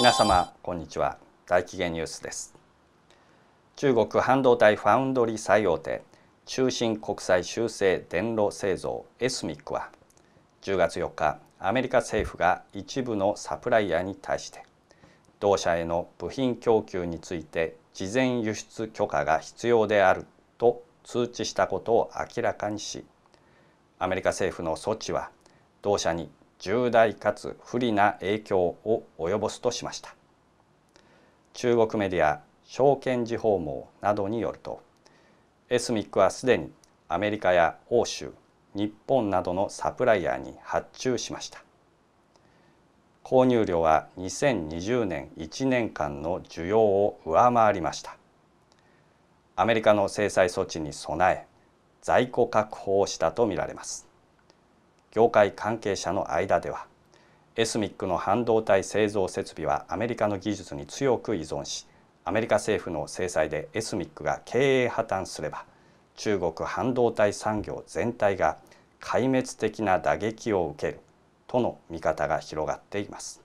皆様こんにちは大紀元ニュースです中国半導体ファウンドリー最大手中心国際修正電路製造エスミックは10月4日アメリカ政府が一部のサプライヤーに対して同社への部品供給について事前輸出許可が必要であると通知したことを明らかにしアメリカ政府の措置は同社に重大かつ不利な影響を及ぼすとしました中国メディア証券時報網などによるとエスミックはすでにアメリカや欧州日本などのサプライヤーに発注しました購入量は2020年1年間の需要を上回りましたアメリカの制裁措置に備え在庫確保をしたとみられます業界関係者の間ではエスミックの半導体製造設備はアメリカの技術に強く依存しアメリカ政府の制裁でエスミックが経営破綻すれば中国半導体産業全体が壊滅的な打撃を受けるとの見方が広がっています。